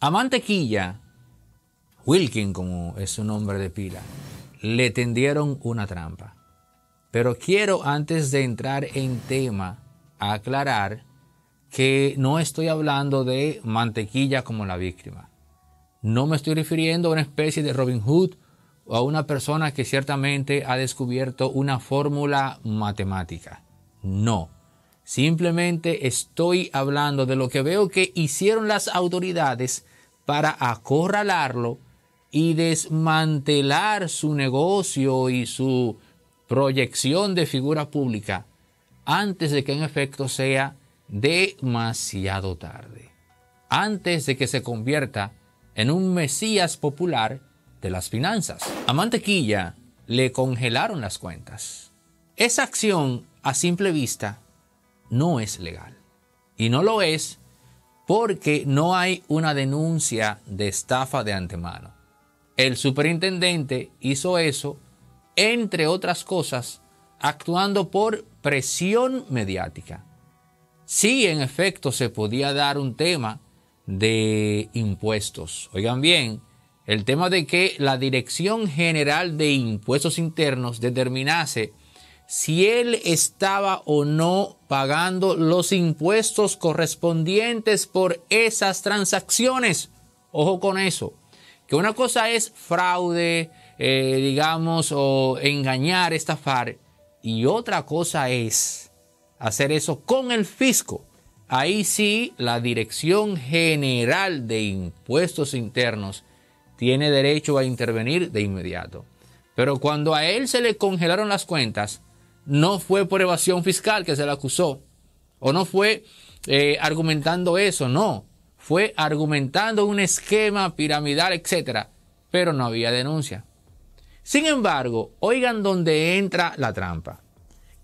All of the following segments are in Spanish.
A Mantequilla, Wilkin como es su nombre de pila, le tendieron una trampa. Pero quiero antes de entrar en tema aclarar que no estoy hablando de Mantequilla como la víctima. No me estoy refiriendo a una especie de Robin Hood o a una persona que ciertamente ha descubierto una fórmula matemática. No. Simplemente estoy hablando de lo que veo que hicieron las autoridades para acorralarlo y desmantelar su negocio y su proyección de figura pública antes de que en efecto sea demasiado tarde, antes de que se convierta en un mesías popular de las finanzas. A Mantequilla le congelaron las cuentas. Esa acción, a simple vista, no es legal. Y no lo es porque no hay una denuncia de estafa de antemano. El superintendente hizo eso, entre otras cosas, actuando por presión mediática. Sí, en efecto, se podía dar un tema de impuestos. Oigan bien, el tema de que la Dirección General de Impuestos Internos determinase si él estaba o no pagando los impuestos correspondientes por esas transacciones. Ojo con eso, que una cosa es fraude, eh, digamos, o engañar, estafar, y otra cosa es hacer eso con el fisco. Ahí sí, la Dirección General de Impuestos Internos tiene derecho a intervenir de inmediato. Pero cuando a él se le congelaron las cuentas, no fue por evasión fiscal que se le acusó, o no fue eh, argumentando eso, no, fue argumentando un esquema piramidal, etc. pero no había denuncia. Sin embargo, oigan dónde entra la trampa.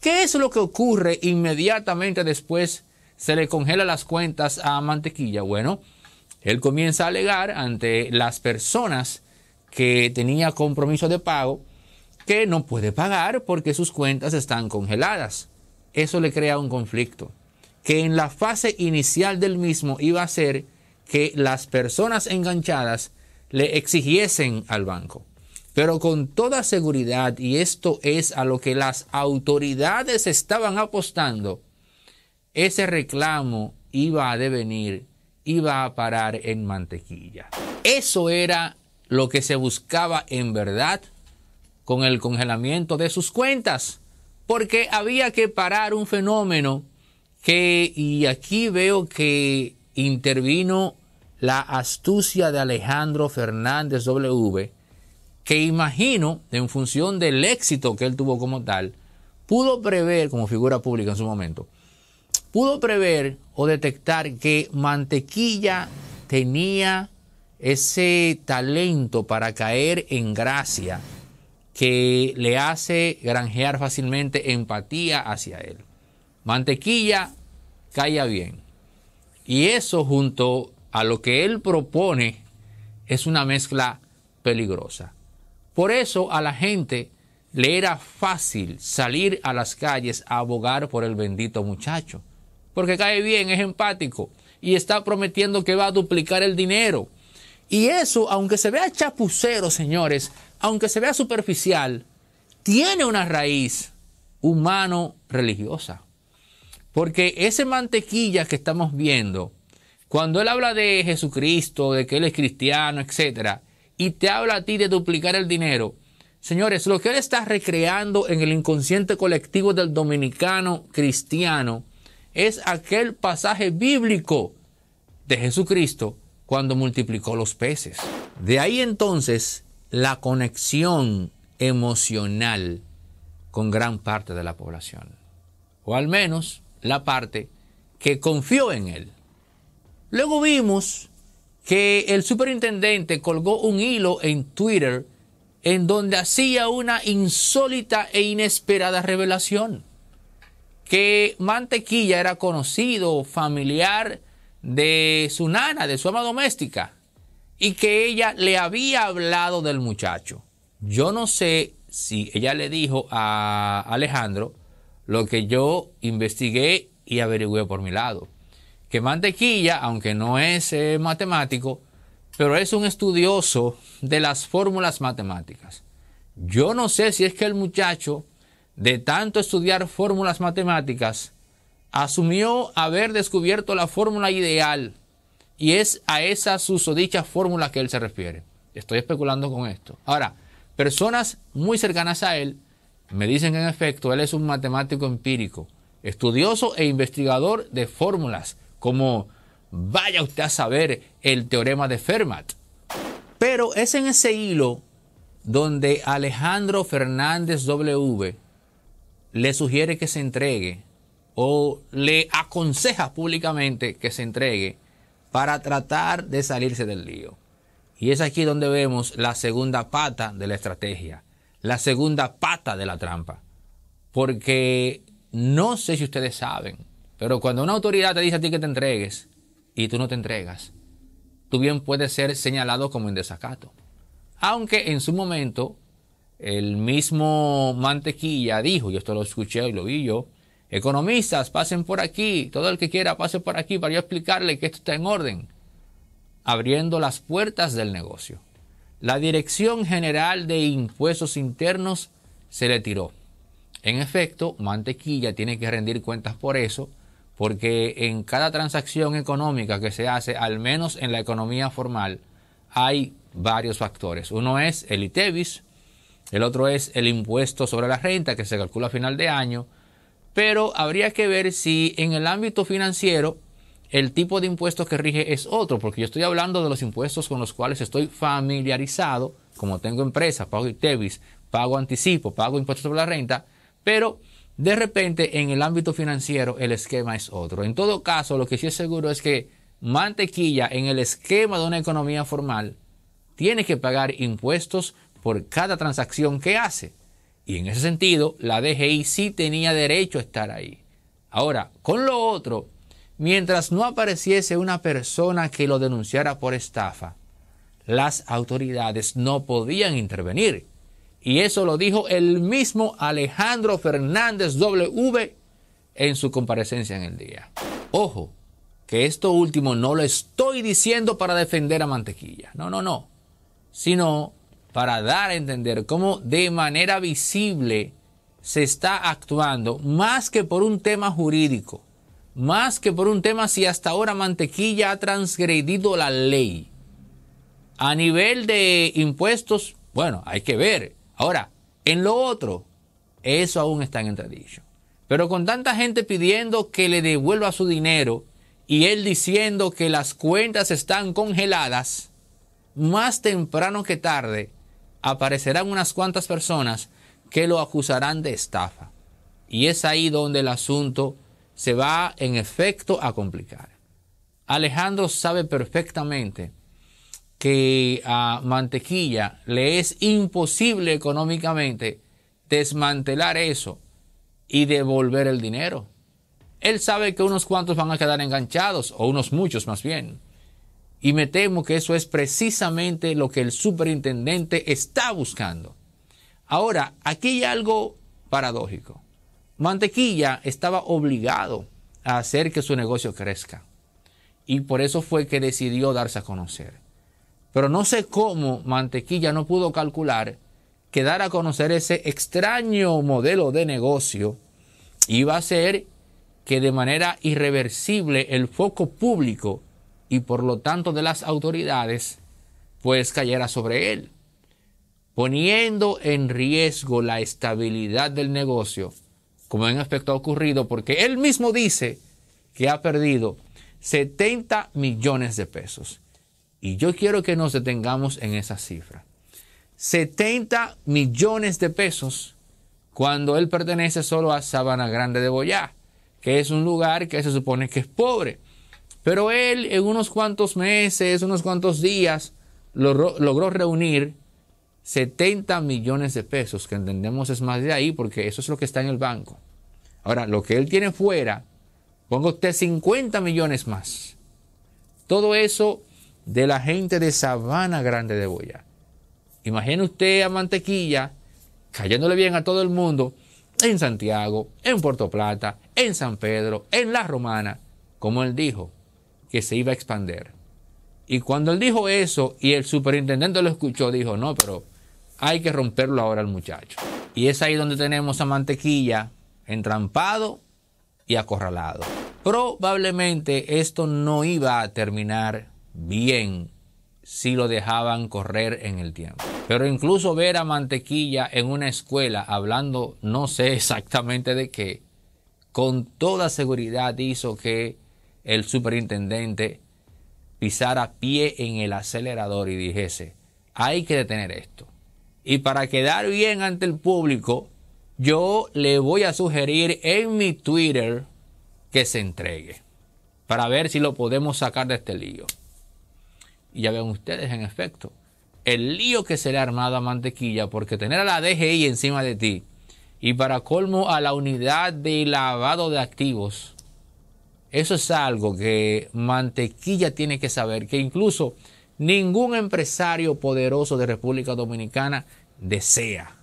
¿Qué es lo que ocurre inmediatamente después se le congela las cuentas a Mantequilla? Bueno, él comienza a alegar ante las personas que tenía compromiso de pago que no puede pagar porque sus cuentas están congeladas. Eso le crea un conflicto, que en la fase inicial del mismo iba a ser que las personas enganchadas le exigiesen al banco. Pero con toda seguridad, y esto es a lo que las autoridades estaban apostando, ese reclamo iba a devenir, iba a parar en mantequilla. Eso era lo que se buscaba en verdad con el congelamiento de sus cuentas, porque había que parar un fenómeno que, y aquí veo que intervino la astucia de Alejandro Fernández W, que imagino, en función del éxito que él tuvo como tal, pudo prever, como figura pública en su momento, pudo prever o detectar que Mantequilla tenía ese talento para caer en gracia que le hace granjear fácilmente empatía hacia él. Mantequilla calla bien. Y eso junto a lo que él propone es una mezcla peligrosa. Por eso a la gente le era fácil salir a las calles a abogar por el bendito muchacho. Porque cae bien, es empático y está prometiendo que va a duplicar el dinero. Y eso, aunque se vea chapucero, señores, aunque se vea superficial, tiene una raíz humano-religiosa. Porque ese mantequilla que estamos viendo, cuando él habla de Jesucristo, de que él es cristiano, etc., y te habla a ti de duplicar el dinero, señores, lo que él está recreando en el inconsciente colectivo del dominicano cristiano es aquel pasaje bíblico de Jesucristo cuando multiplicó los peces. De ahí entonces la conexión emocional con gran parte de la población, o al menos la parte que confió en él. Luego vimos que el superintendente colgó un hilo en Twitter en donde hacía una insólita e inesperada revelación, que Mantequilla era conocido, familiar de su nana, de su ama doméstica, y que ella le había hablado del muchacho. Yo no sé si ella le dijo a Alejandro lo que yo investigué y averigüé por mi lado. Que Mantequilla, aunque no es eh, matemático, pero es un estudioso de las fórmulas matemáticas. Yo no sé si es que el muchacho, de tanto estudiar fórmulas matemáticas, asumió haber descubierto la fórmula ideal y es a esa susodicha fórmula que él se refiere. Estoy especulando con esto. Ahora, personas muy cercanas a él me dicen que en efecto él es un matemático empírico, estudioso e investigador de fórmulas como vaya usted a saber el teorema de Fermat. Pero es en ese hilo donde Alejandro Fernández W le sugiere que se entregue o le aconseja públicamente que se entregue para tratar de salirse del lío. Y es aquí donde vemos la segunda pata de la estrategia, la segunda pata de la trampa. Porque no sé si ustedes saben, pero cuando una autoridad te dice a ti que te entregues y tú no te entregas, tú bien puedes ser señalado como en desacato. Aunque en su momento el mismo Mantequilla dijo, y esto lo escuché y lo vi yo, Economistas, pasen por aquí. Todo el que quiera, pase por aquí para yo explicarle que esto está en orden. Abriendo las puertas del negocio. La Dirección General de Impuestos Internos se le tiró. En efecto, Mantequilla tiene que rendir cuentas por eso, porque en cada transacción económica que se hace, al menos en la economía formal, hay varios factores. Uno es el ITEVIS, el otro es el impuesto sobre la renta que se calcula a final de año, pero habría que ver si en el ámbito financiero el tipo de impuestos que rige es otro, porque yo estoy hablando de los impuestos con los cuales estoy familiarizado, como tengo empresa, pago ITEVIS, pago anticipo, pago impuestos sobre la renta, pero de repente en el ámbito financiero el esquema es otro. En todo caso, lo que sí es seguro es que mantequilla en el esquema de una economía formal tiene que pagar impuestos por cada transacción que hace. Y en ese sentido, la DGI sí tenía derecho a estar ahí. Ahora, con lo otro, mientras no apareciese una persona que lo denunciara por estafa, las autoridades no podían intervenir. Y eso lo dijo el mismo Alejandro Fernández W en su comparecencia en el día. Ojo, que esto último no lo estoy diciendo para defender a Mantequilla, no, no, no, sino para dar a entender cómo de manera visible se está actuando más que por un tema jurídico, más que por un tema si hasta ahora Mantequilla ha transgredido la ley. A nivel de impuestos, bueno, hay que ver. Ahora, en lo otro, eso aún está en entredicho. Pero con tanta gente pidiendo que le devuelva su dinero y él diciendo que las cuentas están congeladas, más temprano que tarde, aparecerán unas cuantas personas que lo acusarán de estafa. Y es ahí donde el asunto se va en efecto a complicar. Alejandro sabe perfectamente que a Mantequilla le es imposible económicamente desmantelar eso y devolver el dinero. Él sabe que unos cuantos van a quedar enganchados, o unos muchos más bien. Y me temo que eso es precisamente lo que el superintendente está buscando. Ahora, aquí hay algo paradójico. Mantequilla estaba obligado a hacer que su negocio crezca. Y por eso fue que decidió darse a conocer. Pero no sé cómo Mantequilla no pudo calcular que dar a conocer ese extraño modelo de negocio iba a ser que de manera irreversible el foco público y por lo tanto de las autoridades, pues cayera sobre él, poniendo en riesgo la estabilidad del negocio, como en efecto ha ocurrido, porque él mismo dice que ha perdido 70 millones de pesos. Y yo quiero que nos detengamos en esa cifra. 70 millones de pesos cuando él pertenece solo a Sabana Grande de Boyá, que es un lugar que se supone que es pobre. Pero él en unos cuantos meses, unos cuantos días, logró, reunir 70 millones de pesos, que entendemos es más de ahí, porque eso es lo que está en el banco. Ahora, lo que él tiene fuera, ponga usted 50 millones más. Todo eso de la gente de Sabana Grande de Boya. Imagine usted a Mantequilla cayéndole bien a todo el mundo en Santiago, en Puerto Plata, en San Pedro, en La Romana, como él dijo, que se iba a expander. Y cuando él dijo eso y el superintendente lo escuchó, dijo, no, pero hay que romperlo ahora al muchacho. Y es ahí donde tenemos a Mantequilla entrampado y acorralado. Probablemente esto no iba a terminar bien si lo dejaban correr en el tiempo. Pero incluso ver a Mantequilla en una escuela hablando no sé exactamente de qué, con toda seguridad hizo que el superintendente pisara pie en el acelerador y dijese, hay que detener esto. Y para quedar bien ante el público, yo le voy a sugerir en mi Twitter que se entregue para ver si lo podemos sacar de este lío. Y ya ven ustedes, en efecto, el lío que se le ha armado a Mantequilla porque tener a la DGI encima de ti y para colmo a la unidad de lavado de activos eso es algo que Mantequilla tiene que saber, que incluso ningún empresario poderoso de República Dominicana desea.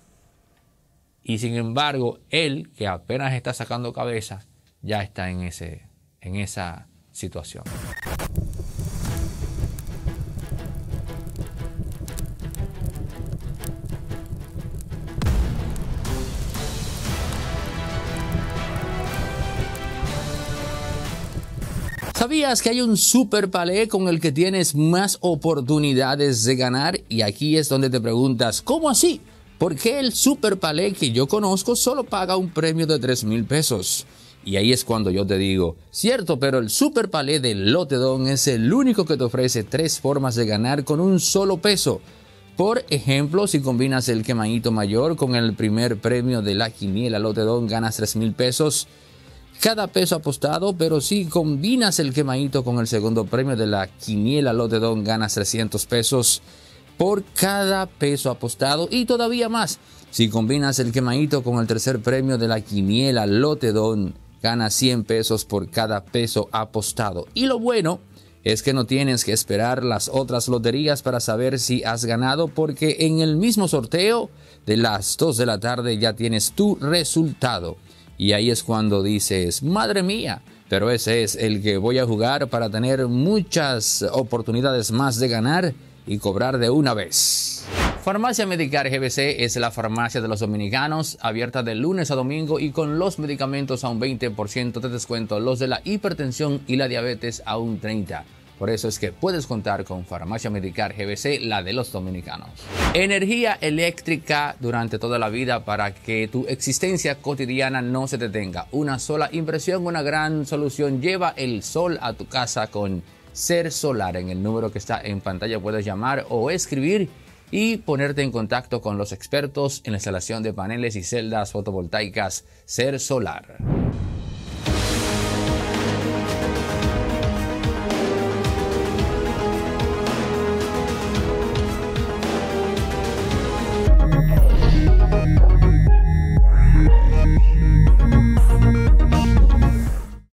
Y sin embargo, él, que apenas está sacando cabeza, ya está en, ese, en esa situación. ¿Sabías que hay un super palé con el que tienes más oportunidades de ganar? Y aquí es donde te preguntas, ¿cómo así? ¿Por qué el super palé que yo conozco solo paga un premio de 3 mil pesos? Y ahí es cuando yo te digo, cierto, pero el super palé de Lotedon es el único que te ofrece tres formas de ganar con un solo peso. Por ejemplo, si combinas el quemadito mayor con el primer premio de la quiniela Lotedon ganas 3 mil pesos cada peso apostado, pero si combinas el quemadito con el segundo premio de la quiniela Lotedón, ganas 300 pesos por cada peso apostado y todavía más. Si combinas el quemadito con el tercer premio de la quiniela Lotedón, ganas 100 pesos por cada peso apostado. Y lo bueno es que no tienes que esperar las otras loterías para saber si has ganado porque en el mismo sorteo de las 2 de la tarde ya tienes tu resultado. Y ahí es cuando dices, madre mía, pero ese es el que voy a jugar para tener muchas oportunidades más de ganar y cobrar de una vez. Farmacia Medicar GBC es la farmacia de los dominicanos, abierta de lunes a domingo y con los medicamentos a un 20% de descuento, los de la hipertensión y la diabetes a un 30%. Por eso es que puedes contar con Farmacia Medicar GBC, la de los dominicanos. Energía eléctrica durante toda la vida para que tu existencia cotidiana no se detenga. Una sola impresión, una gran solución. Lleva el sol a tu casa con Ser Solar. En el número que está en pantalla puedes llamar o escribir y ponerte en contacto con los expertos en la instalación de paneles y celdas fotovoltaicas Ser Solar.